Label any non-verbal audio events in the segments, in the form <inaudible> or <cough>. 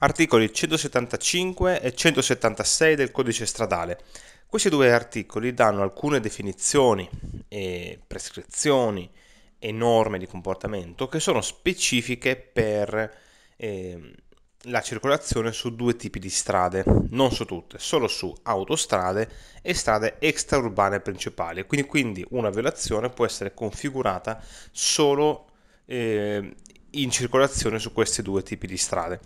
articoli 175 e 176 del codice stradale. Questi due articoli danno alcune definizioni e prescrizioni e norme di comportamento che sono specifiche per eh, la circolazione su due tipi di strade, non su tutte, solo su autostrade e strade extraurbane principali. Quindi, quindi una violazione può essere configurata solo eh, in circolazione su questi due tipi di strade.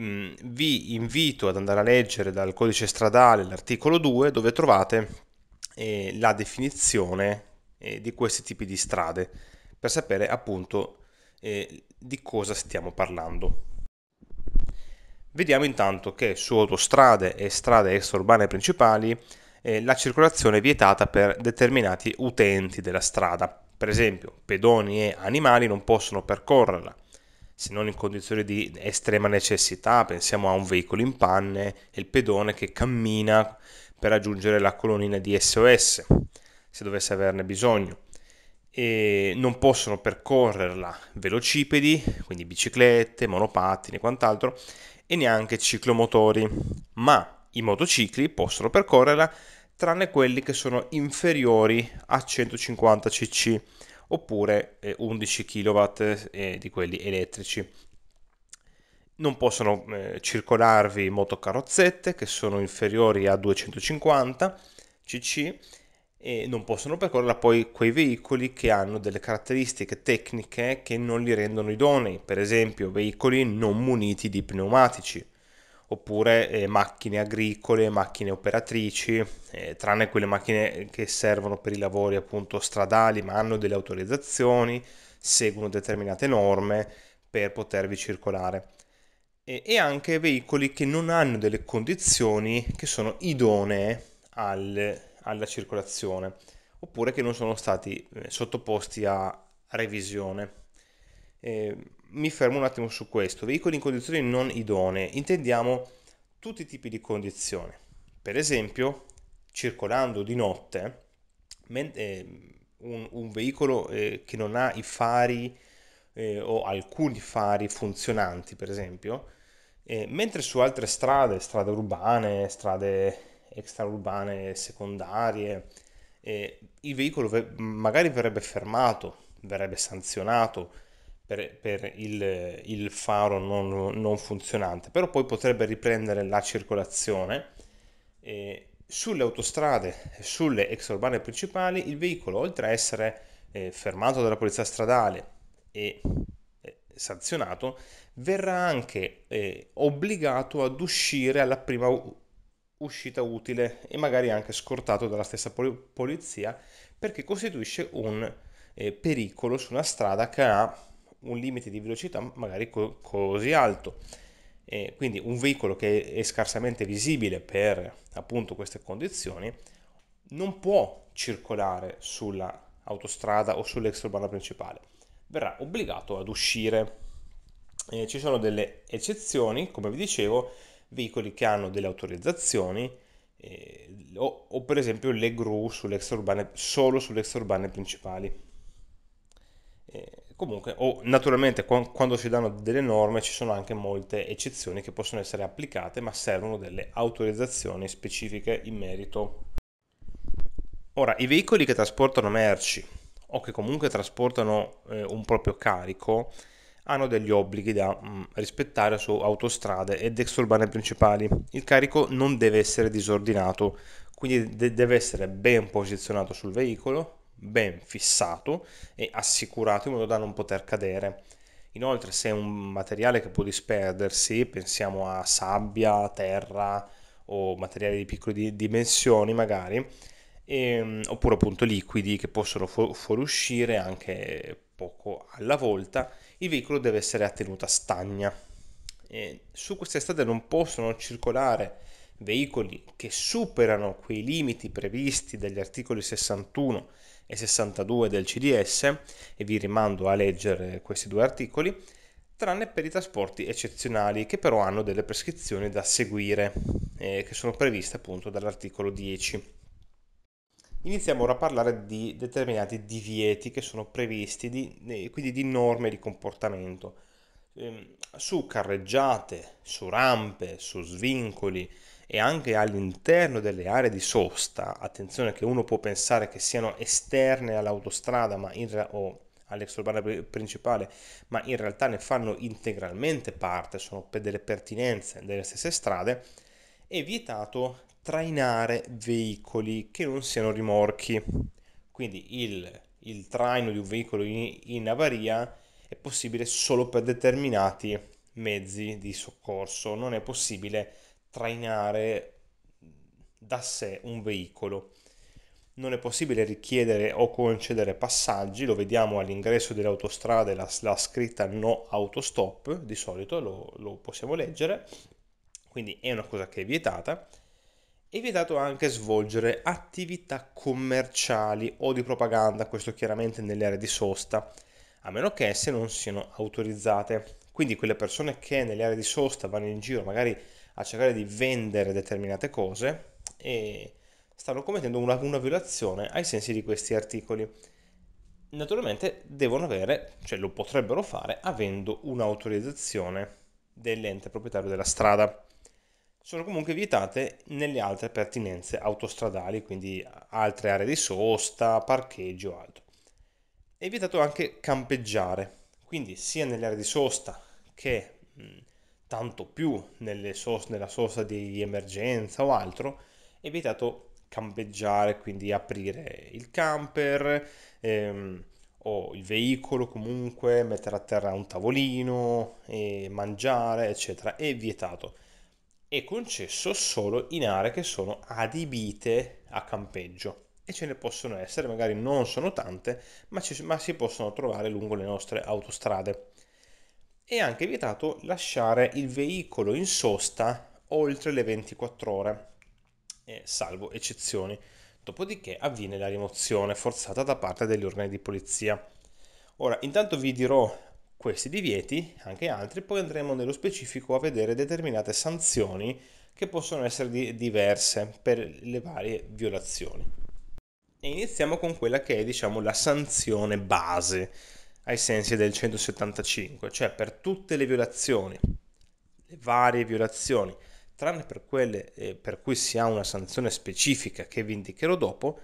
Mm, vi invito ad andare a leggere dal codice stradale l'articolo 2 dove trovate eh, la definizione eh, di questi tipi di strade per sapere appunto eh, di cosa stiamo parlando. Vediamo intanto che su autostrade e strade extraurbane principali eh, la circolazione è vietata per determinati utenti della strada. Per esempio, pedoni e animali non possono percorrerla se non in condizioni di estrema necessità, pensiamo a un veicolo in panne e il pedone che cammina per raggiungere la colonnina di SOS, se dovesse averne bisogno. E non possono percorrerla velocipedi, quindi biciclette, monopattini e quant'altro, e neanche ciclomotori, ma i motocicli possono percorrerla tranne quelli che sono inferiori a 150 cc oppure 11 eh, kW eh, di quelli elettrici. Non possono eh, circolarvi motocarrozzette che sono inferiori a 250 cc e non possono percorrere poi quei veicoli che hanno delle caratteristiche tecniche che non li rendono idonei, per esempio veicoli non muniti di pneumatici oppure eh, macchine agricole, macchine operatrici, eh, tranne quelle macchine che servono per i lavori appunto stradali ma hanno delle autorizzazioni, seguono determinate norme per potervi circolare e, e anche veicoli che non hanno delle condizioni che sono idonee al, alla circolazione oppure che non sono stati eh, sottoposti a revisione. Eh, mi fermo un attimo su questo. Veicoli in condizioni non idonee, intendiamo tutti i tipi di condizioni. Per esempio, circolando di notte, eh, un, un veicolo eh, che non ha i fari eh, o alcuni fari funzionanti, per esempio, mentre su altre strade, strade urbane, strade extraurbane secondarie, il veicolo magari verrebbe fermato, verrebbe sanzionato per, per il, il, faro non, non, funzionante, però poi potrebbe riprendere la circolazione. Eh, sulle autostrade e sulle ex urbane principali il veicolo, oltre a essere eh, fermato dalla polizia stradale e eh, sanzionato, verrà anche eh, obbligato ad uscire alla prima uscita utile e magari anche scortato dalla stessa pol- polizia perché costituisce un eh, pericolo su una strada che ha un limite di velocità magari co- così alto. E quindi un veicolo che è scarsamente visibile per appunto queste condizioni non può circolare sulla autostrada o sull'extraurbana principale, verrà obbligato ad uscire. Eh, ci sono delle eccezioni, come vi dicevo, veicoli che hanno delle autorizzazioni eh, o, o, per esempio le gru sulle solo sulle extraurbane principali. Eh, comunque, o naturalmente quando si danno delle norme ci sono anche molte eccezioni che possono essere applicate, ma servono delle autorizzazioni specifiche in merito. Ora, i veicoli che trasportano merci o che comunque trasportano eh, un proprio carico hanno degli obblighi da mh, mm, rispettare su autostrade ed exurbane principali. Il carico non deve essere disordinato, quindi de- deve essere ben posizionato sul veicolo, ben fissato e assicurato in modo da non poter cadere. Inoltre se è un materiale che può disperdersi, pensiamo a sabbia, terra o materiali di piccole dimensioni magari, e, ehm, oppure appunto liquidi che possono fu- fuoriuscire anche poco alla volta, il veicolo deve essere a tenuta stagna. E su queste strade non possono circolare veicoli che superano quei limiti previsti dagli articoli 61 e 62 del CDS e vi rimando a leggere questi due articoli, tranne per i trasporti eccezionali che però hanno delle prescrizioni da seguire eh, che sono previste appunto dall'articolo 10. Iniziamo ora a parlare di determinati divieti che sono previsti, di, quindi di norme di comportamento, ehm, su carreggiate, su rampe, su svincoli, e anche all'interno delle aree di sosta, attenzione che uno può pensare che siano esterne all'autostrada ma in, o all'exurbana principale, ma in realtà ne fanno integralmente parte, sono per delle pertinenze delle stesse strade, è vietato trainare veicoli che non siano rimorchi. Quindi il, il traino di un veicolo in, in avaria è possibile solo per determinati mezzi di soccorso, non è possibile trainare da sé un veicolo. Non è possibile richiedere o concedere passaggi, lo vediamo all'ingresso delle autostrade, la, la scritta no autostop, di solito lo, lo possiamo leggere, quindi è una cosa che è vietata. È vietato anche svolgere attività commerciali o di propaganda, questo chiaramente nelle aree di sosta, a meno che esse non siano autorizzate. Quindi quelle persone che nelle aree di sosta vanno in giro magari a cercare di vendere determinate cose e stanno commettendo una, una violazione ai sensi di questi articoli. Naturalmente devono avere, cioè lo potrebbero fare avendo un'autorizzazione dell'ente proprietario della strada. Sono comunque vietate nelle altre pertinenze autostradali, quindi altre aree di sosta, parcheggio o altro. È vietato anche campeggiare, quindi sia nelle aree di sosta che tanto più sos- nella sosta di emergenza o altro, è vietato campeggiare, quindi aprire il camper ehm, o il veicolo comunque, mettere a terra un tavolino, e mangiare, eccetera, è vietato. È concesso solo in aree che sono adibite a campeggio e ce ne possono essere, magari non sono tante, ma, ci, ma si possono trovare lungo le nostre autostrade. È anche vietato lasciare il veicolo in sosta oltre le 24 ore, eh, salvo eccezioni. Dopodiché avviene la rimozione forzata da parte degli organi di polizia. Ora, intanto vi dirò questi divieti, anche altri, poi andremo nello specifico a vedere determinate sanzioni che possono essere di- diverse per le varie violazioni. E iniziamo con quella che è, diciamo, la sanzione base ai sensi del 175, cioè per tutte le violazioni, le varie violazioni, tranne per quelle eh, per cui si ha una sanzione specifica che vi indicherò dopo,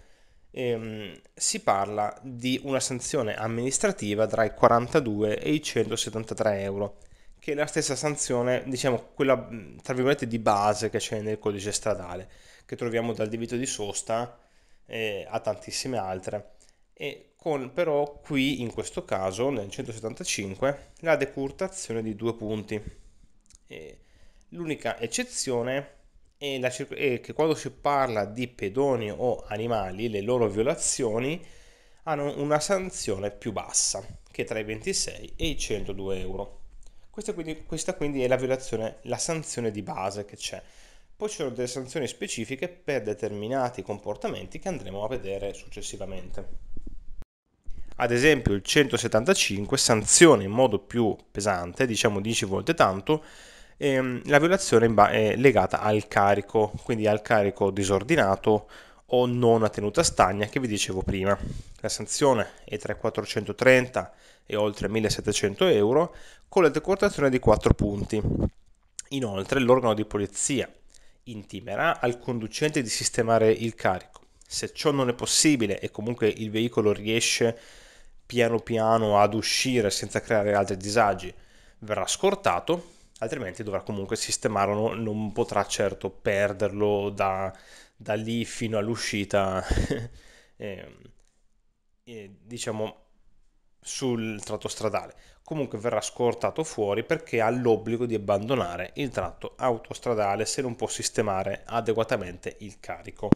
ehm, si parla di una sanzione amministrativa tra i 42 e i 173 euro, che è la stessa sanzione, diciamo, quella mm, tra virgolette di base che c'è nel codice stradale, che troviamo dal divieto di sosta eh, a tantissime altre e con però qui in questo caso nel 175 la decurtazione di due punti. E l'unica eccezione è, la, è che quando si parla di pedoni o animali, le loro violazioni hanno una sanzione più bassa, che è tra i 26 e i 102 euro. Questa quindi, questa quindi è la violazione, la sanzione di base che c'è. Poi ci sono delle sanzioni specifiche per determinati comportamenti che andremo a vedere successivamente. Ad esempio il 175 sanziona in modo più pesante, diciamo 10 volte tanto, ehm, la violazione è eh, legata al carico, quindi al carico disordinato o non a tenuta stagna che vi dicevo prima. La sanzione è tra i 430 e oltre 1700 euro con la decortazione di 4 punti. Inoltre l'organo di polizia intimerà al conducente di sistemare il carico. Se ciò non è possibile e comunque il veicolo riesce a piano piano ad uscire senza creare altri disagi verrà scortato, altrimenti dovrà comunque sistemarlo, non potrà certo perderlo da, da lì fino all'uscita, <laughs> e, ehm, e, diciamo sul tratto stradale. Comunque verrà scortato fuori perché ha l'obbligo di abbandonare il tratto autostradale se non può sistemare adeguatamente il carico.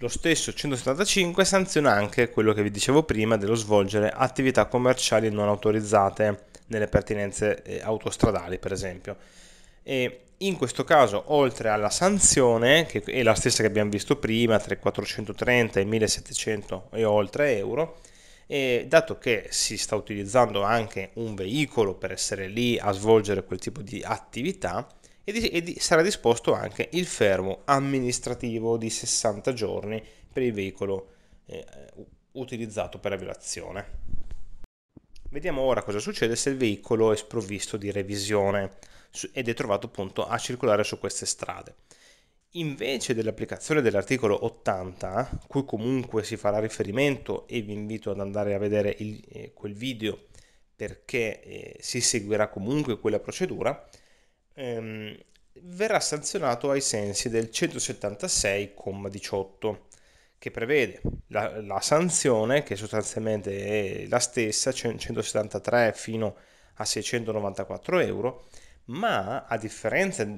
Lo stesso 175 sanziona anche quello che vi dicevo prima dello svolgere attività commerciali non autorizzate nelle pertinenze eh, autostradali, per esempio. E in questo caso, oltre alla sanzione, che è la stessa che abbiamo visto prima, tra i 430 e i 1700 e oltre euro, e dato che si sta utilizzando anche un veicolo per essere lì a svolgere quel tipo di attività, e, di, e di, sarà disposto anche il fermo amministrativo di 60 giorni per il veicolo eh, utilizzato per la violazione. Vediamo ora cosa succede se il veicolo è sprovvisto di revisione ed è trovato appunto a circolare su queste strade. Invece dell'applicazione dell'articolo 80, cui comunque si farà riferimento e vi invito ad andare a vedere il, eh, quel video perché eh, si seguirà comunque quella procedura, ehm, verrà sanzionato ai sensi del 176,18 che prevede la, la, sanzione che sostanzialmente è la stessa 173 fino a 694 euro ma a differenza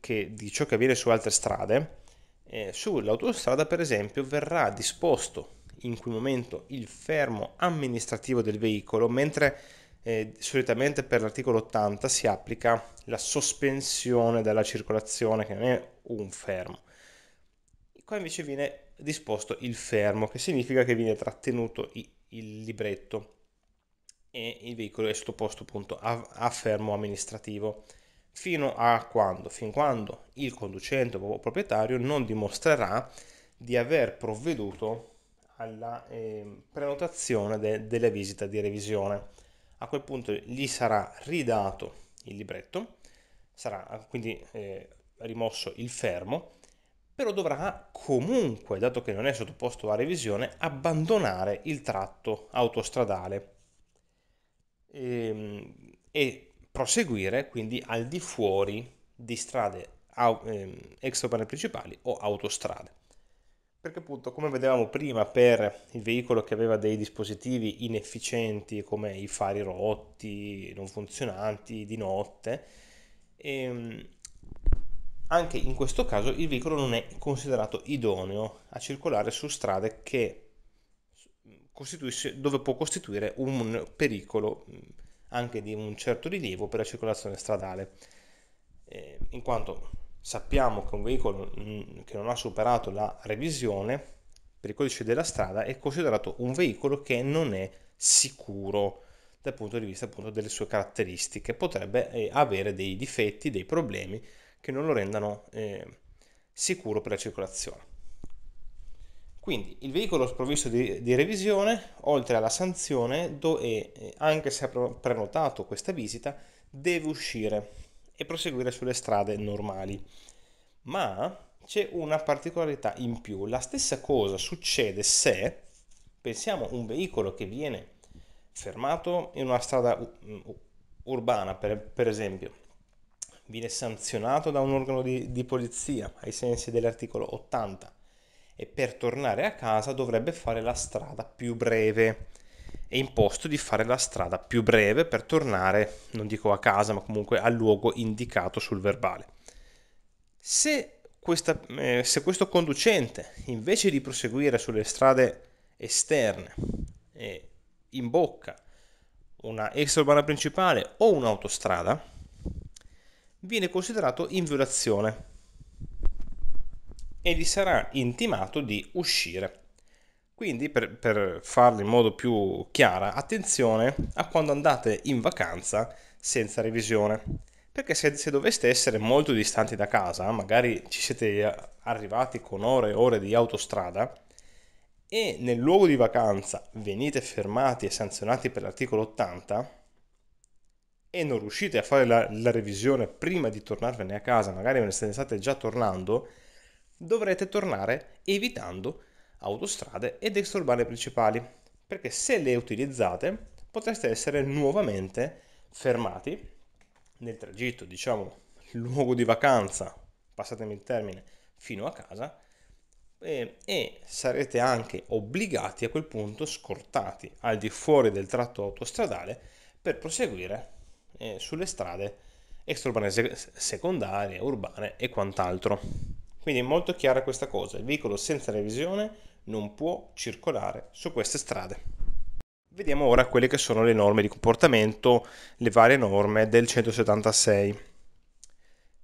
che, di ciò che avviene su altre strade eh, sull'autostrada per esempio verrà disposto in quel momento il fermo amministrativo del veicolo mentre eh, solitamente per l'articolo 80 si applica la sospensione della circolazione, che non è un fermo. Qua invece viene disposto il fermo, che significa che viene trattenuto i, il libretto e il veicolo è sottoposto appunto a, a fermo amministrativo fino a quando, fin quando il conducente o proprietario non dimostrerà di aver provveduto alla eh, prenotazione de, della visita di revisione a quel punto gli sarà ridato il libretto, sarà quindi eh, rimosso il fermo, però dovrà comunque, dato che non è sottoposto a revisione, abbandonare il tratto autostradale e, ehm, e proseguire quindi al di fuori di strade ehm, extraurbane principali o autostrade. Perché appunto, come vedevamo prima, per il veicolo che aveva dei dispositivi inefficienti come i fari rotti, non funzionanti, di notte, ehm, anche in questo caso il veicolo non è considerato idoneo a circolare su strade dove può costituire un pericolo mm, anche di un certo rilievo per la circolazione stradale, eh, in quanto sappiamo che un veicolo mm, che non ha superato la revisione per il codice della strada è considerato un veicolo che non è sicuro dal punto di vista appunto delle sue caratteristiche potrebbe eh, avere dei difetti dei problemi che non lo rendano eh, sicuro per la circolazione quindi il veicolo sprovvisto di, di revisione oltre alla sanzione do, e, eh, anche se ha prenotato questa visita deve uscire e proseguire sulle strade normali. Ma c'è una particolarità in più. La stessa cosa succede se, pensiamo, un veicolo che viene fermato in una strada mm, urbana, per, per esempio, viene sanzionato da un organo di, di polizia ai sensi dell'articolo 80 e per tornare a casa dovrebbe fare la strada più breve è imposto di fare la strada più breve per tornare, non dico a casa, ma comunque al luogo indicato sul verbale. Se, questa, eh, se questo conducente, invece di proseguire sulle strade esterne, eh, imbocca una extraurbana principale o un'autostrada, viene considerato in violazione e gli sarà intimato di uscire quindi per, per farlo in modo più chiaro, attenzione a quando andate in vacanza senza revisione, perché se, se doveste essere molto distanti da casa, magari ci siete arrivati con ore e ore di autostrada, e nel luogo di vacanza venite fermati e sanzionati per l'articolo 80 e non riuscite a fare la, la revisione prima di tornarvene a casa, magari ve ne state già tornando, dovrete tornare evitando autostrade ed extraurbane principali, perché se le utilizzate potreste essere nuovamente fermati nel tragitto, diciamo, luogo di vacanza, passatemi il termine, fino a casa e, e, sarete anche obbligati a quel punto scortati al di fuori del tratto autostradale per proseguire eh, sulle strade extraurbane secondarie, urbane e quant'altro. Quindi è molto chiara questa cosa, il veicolo senza revisione non può circolare su queste strade. Vediamo ora quelle che sono le norme di comportamento, le varie norme del 176.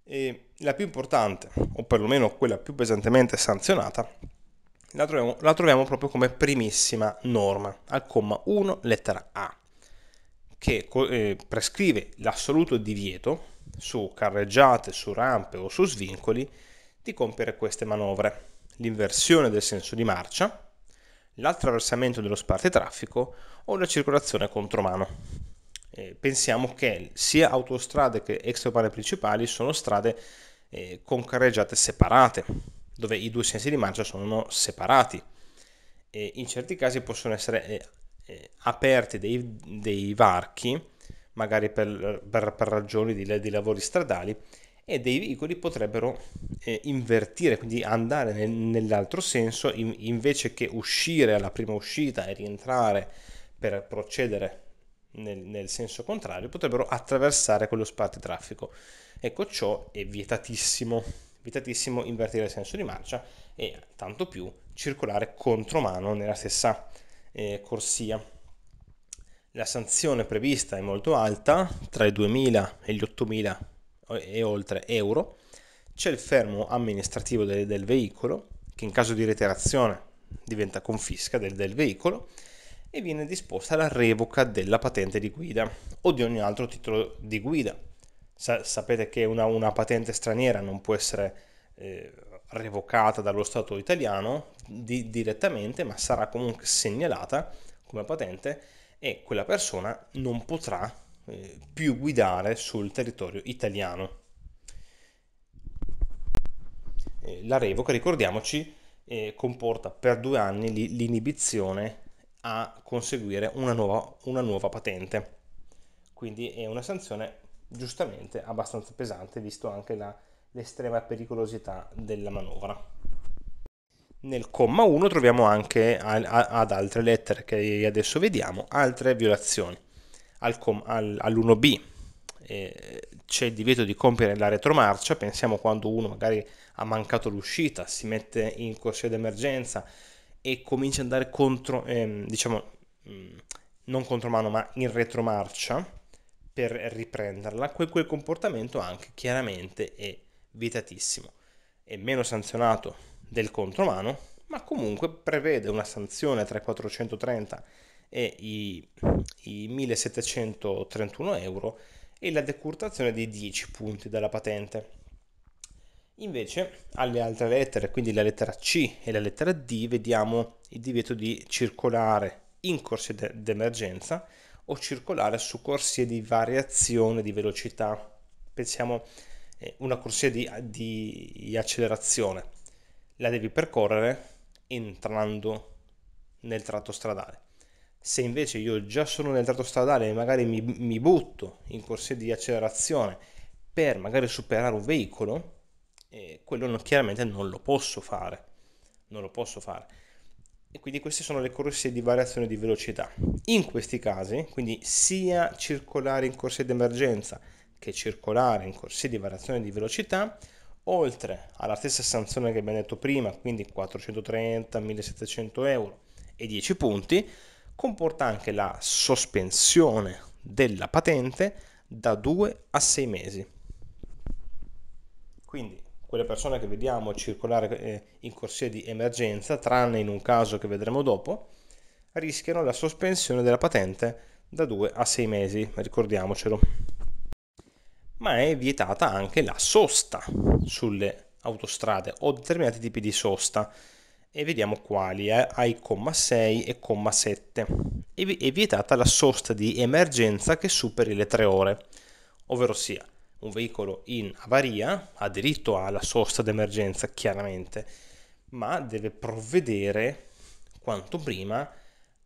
E la più importante, o perlomeno quella più pesantemente sanzionata, la troviamo, la troviamo proprio come primissima norma, al comma 1, lettera A, che eh, prescrive l'assoluto divieto su carreggiate, su rampe o su svincoli di compiere queste manovre l'inversione del senso di marcia, l'attraversamento dello sparte traffico o la circolazione contromano. Eh, pensiamo che sia autostrade che extraurbane principali sono strade eh, con carreggiate separate, dove i due sensi di marcia sono separati. E in certi casi possono essere eh, eh aperti dei, dei, varchi, magari per, per, per ragioni di, di lavori stradali, e dei veicoli potrebbero eh, invertire, quindi andare nel, nell'altro senso in, invece che uscire alla prima uscita e rientrare per procedere nel, nel senso contrario, potrebbero attraversare quello spazio traffico. Ecco ciò è vietatissimo, vietatissimo invertire il senso di marcia e tanto più circolare contromano nella stessa eh, corsia. La sanzione prevista è molto alta, tra i 2.000 e gli 8.000 e oltre euro, c'è il fermo amministrativo del, del veicolo, che in caso di reiterazione diventa confisca del, del veicolo, e viene disposta la revoca della patente di guida o di ogni altro titolo di guida. Sa- sapete che una, una, patente straniera non può essere eh, revocata dallo Stato italiano di- direttamente, ma sarà comunque segnalata come patente e quella persona non potrà eh, più guidare sul territorio italiano. Eh, la revoca, ricordiamoci, eh, comporta per due anni l'inibizione a conseguire una nuova, una nuova patente. Quindi è una sanzione giustamente abbastanza pesante, visto anche la, l'estrema pericolosità della manovra. Nel comma 1 troviamo anche ad altre lettere che adesso vediamo, altre violazioni al com- al, all'1B eh, c'è il divieto di compiere la retromarcia, pensiamo quando uno magari ha mancato l'uscita, si mette in corsia d'emergenza e comincia ad andare contro, ehm, diciamo, mm, non contro mano ma in retromarcia per riprenderla, quel, quel comportamento anche chiaramente è vietatissimo. È meno sanzionato del contromano, ma comunque prevede una sanzione tra i 430 e i, i 1731 euro e la decurtazione di 10 punti dalla patente. Invece alle altre lettere, quindi la lettera C e la lettera D, vediamo il divieto di circolare in corsie de- d'emergenza o circolare su corsie di variazione di velocità. Pensiamo eh, una corsia di, di accelerazione, la devi percorrere entrando nel tratto stradale. Se invece io già sono nel tratto stradale e magari mi, mi butto in corsia di accelerazione per magari superare un veicolo, eh, quello non, chiaramente non lo posso fare. Non lo posso fare. E quindi queste sono le corsie di variazione di velocità. In questi casi, quindi sia circolare in corsia di emergenza che circolare in corsia di variazione di velocità, oltre alla stessa sanzione che abbiamo detto prima, quindi 430, 1700 euro e 10 punti, comporta anche la sospensione della patente da 2 a 6 mesi. Quindi quelle persone che vediamo circolare eh, in corsia di emergenza, tranne in un caso che vedremo dopo, rischiano la sospensione della patente da 2 a 6 mesi, ricordiamocelo. Ma è vietata anche la sosta sulle autostrade o determinati tipi di sosta e vediamo quali eh, ai comma 6 e comma 7. È vietata la sosta di emergenza che superi le 3 ore, ovvero sia un veicolo in avaria ha diritto alla sosta d'emergenza chiaramente, ma deve provvedere quanto prima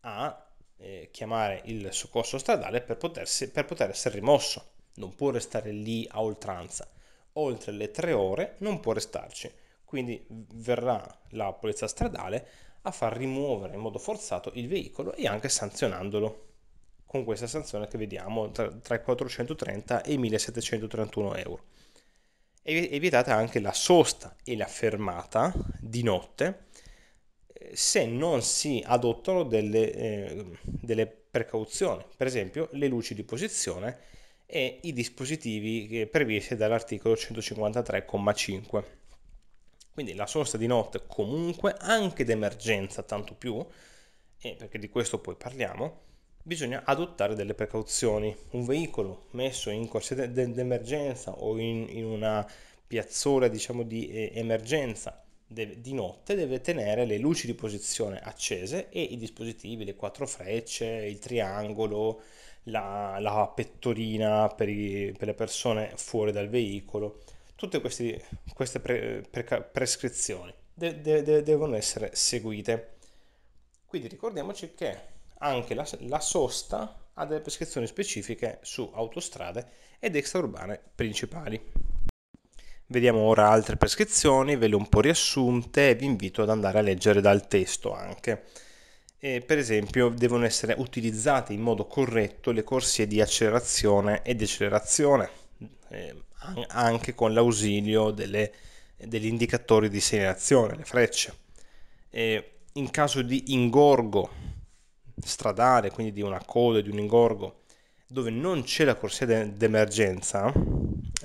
a eh, chiamare il soccorso stradale per, potersi, per poter essere rimosso, non può restare lì a oltranza, oltre le 3 ore non può restarci quindi verrà la polizia stradale a far rimuovere in modo forzato il veicolo e anche sanzionandolo con questa sanzione che vediamo tra, tra i 430 e i 1731 euro. È vietata anche la sosta e la fermata di notte eh, se non si adottano delle, eh, delle precauzioni, per esempio le luci di posizione e i dispositivi previsti dall'articolo 153,5. Quindi la sosta di notte comunque, anche d'emergenza tanto più, e perché di questo poi parliamo, bisogna adottare delle precauzioni. Un veicolo messo in corsia d'emergenza o in, in una piazzola diciamo di emergenza deve, di notte deve tenere le luci di posizione accese e i dispositivi, le quattro frecce, il triangolo, la, la pettorina per, i, per le persone fuori dal veicolo tutte questi, queste pre, pre, prescrizioni de, de, de, devono essere seguite. Quindi ricordiamoci che anche la, la sosta ha delle prescrizioni specifiche su autostrade ed extraurbane principali. Vediamo ora altre prescrizioni, ve le ho un po' riassunte e vi invito ad andare a leggere dal testo anche. E per esempio devono essere utilizzate in modo corretto le corsie di accelerazione e decelerazione, eh, anche con l'ausilio delle, degli indicatori di segnalazione, le frecce. E in caso di ingorgo stradale, quindi di una coda, di un ingorgo, dove non c'è la corsia d'emergenza,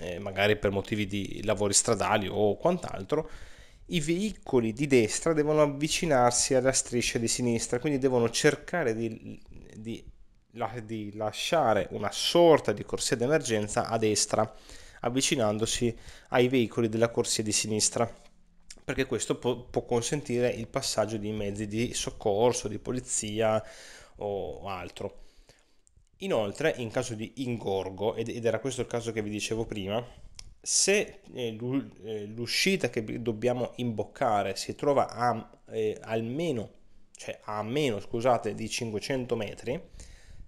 eh, magari per motivi di lavori stradali o quant'altro, i veicoli di destra devono avvicinarsi alla striscia di sinistra, quindi devono cercare di, di, di lasciare una sorta di corsia d'emergenza a destra avvicinandosi ai veicoli della corsia di sinistra perché questo può, può consentire il passaggio di mezzi di soccorso, di polizia o altro. Inoltre, in caso di ingorgo, ed era questo il caso che vi dicevo prima, se eh, eh, l'uscita che dobbiamo imboccare si trova a eh, almeno, cioè a meno, scusate, di 500 metri,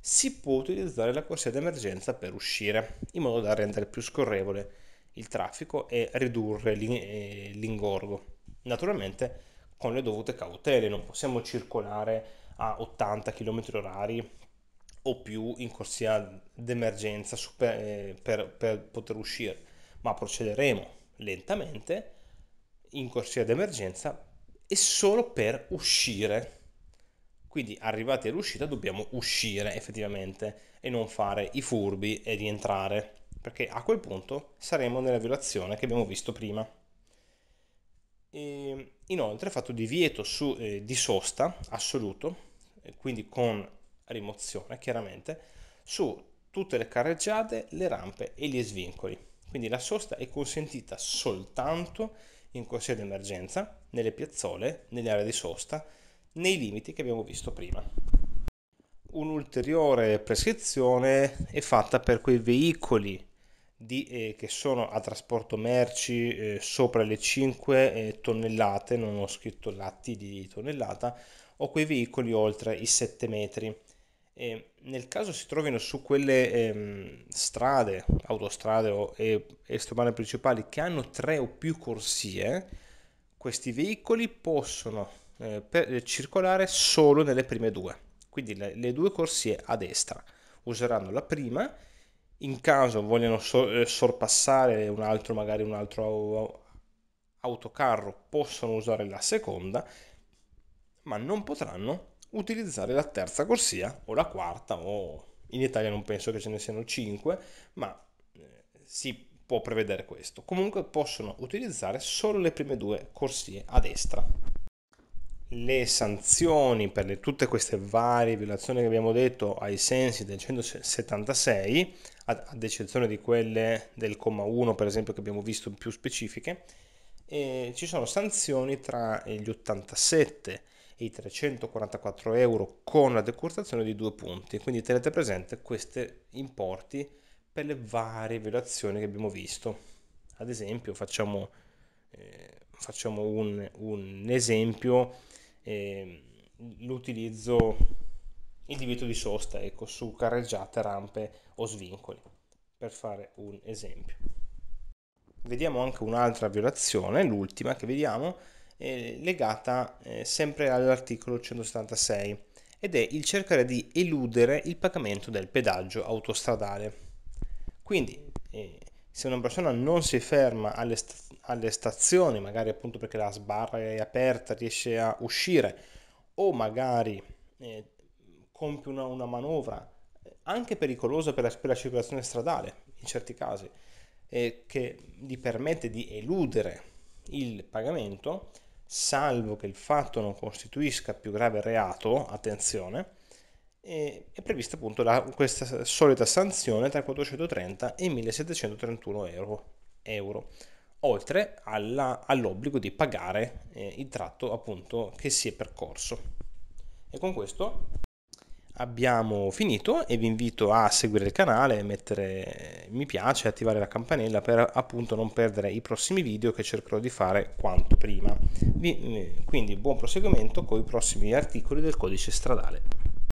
si può utilizzare la corsia d'emergenza per uscire, in modo da rendere più scorrevole il traffico e ridurre eh, l'ingorgo. Naturalmente con le dovute cautele, non possiamo circolare a 80 km h o più in corsia d'emergenza per, eh, per, per poter uscire, ma procederemo lentamente in corsia d'emergenza e solo per uscire quindi arrivati all'uscita dobbiamo uscire effettivamente e non fare i furbi e rientrare, perché a quel punto saremo nella violazione che abbiamo visto prima. E ehm, inoltre è fatto divieto su, eh, di sosta assoluto, eh, quindi con rimozione chiaramente, su tutte le carreggiate, le rampe e gli svincoli. Quindi la sosta è consentita soltanto in corsia di emergenza, nelle piazzole, nelle aree di sosta, nei limiti che abbiamo visto prima. Un'ulteriore prescrizione è fatta per quei veicoli di, eh, che sono a trasporto merci eh, sopra le 5 eh, tonnellate, non ho scritto la di tonnellata, o quei veicoli oltre i 7 metri. E nel caso si trovino su quelle ehm, strade, autostrade o estromane principali che hanno tre o più corsie, questi veicoli possono eh, per circolare solo nelle prime due. Quindi le, le, due corsie a destra useranno la prima, in caso vogliono so, eh, sorpassare un altro, magari un altro autocarro, possono usare la seconda, ma non potranno utilizzare la terza corsia o la quarta o in Italia non penso che ce ne siano cinque, ma eh, si può prevedere questo. Comunque possono utilizzare solo le prime due corsie a destra le sanzioni per le, tutte queste varie violazioni che abbiamo detto ai sensi del 176, ad, ad eccezione di quelle del comma 1 per esempio che abbiamo visto più specifiche, eh, ci sono sanzioni tra gli 87 e i 344 euro con la decurtazione di due punti, quindi tenete presente questi importi per le varie violazioni che abbiamo visto. Ad esempio facciamo, eh, facciamo un, un esempio eh, l'utilizzo, il divieto di sosta ecco, su carreggiate, rampe o svincoli, per fare un esempio. Vediamo anche un'altra violazione, l'ultima che vediamo, eh, legata eh, sempre all'articolo 176 ed è il cercare di eludere il pagamento del pedaggio autostradale. Quindi eh, se una persona non si ferma alle, st- alle stazioni, magari appunto perché la sbarra è aperta, riesce a uscire, o magari eh, compie una, una, manovra eh, anche pericolosa per la, per la, circolazione stradale, in certi casi, eh, che gli permette di eludere il pagamento, salvo che il fatto non costituisca più grave reato, attenzione, è prevista appunto la, questa solita sanzione tra 430 e 1731 euro, euro oltre alla, all'obbligo di pagare eh, il tratto appunto che si è percorso. E con questo abbiamo finito e vi invito a seguire il canale, mettere mi piace, attivare la campanella per appunto non perdere i prossimi video che cercherò di fare quanto prima. Eh, quindi buon proseguimento con i prossimi articoli del codice stradale.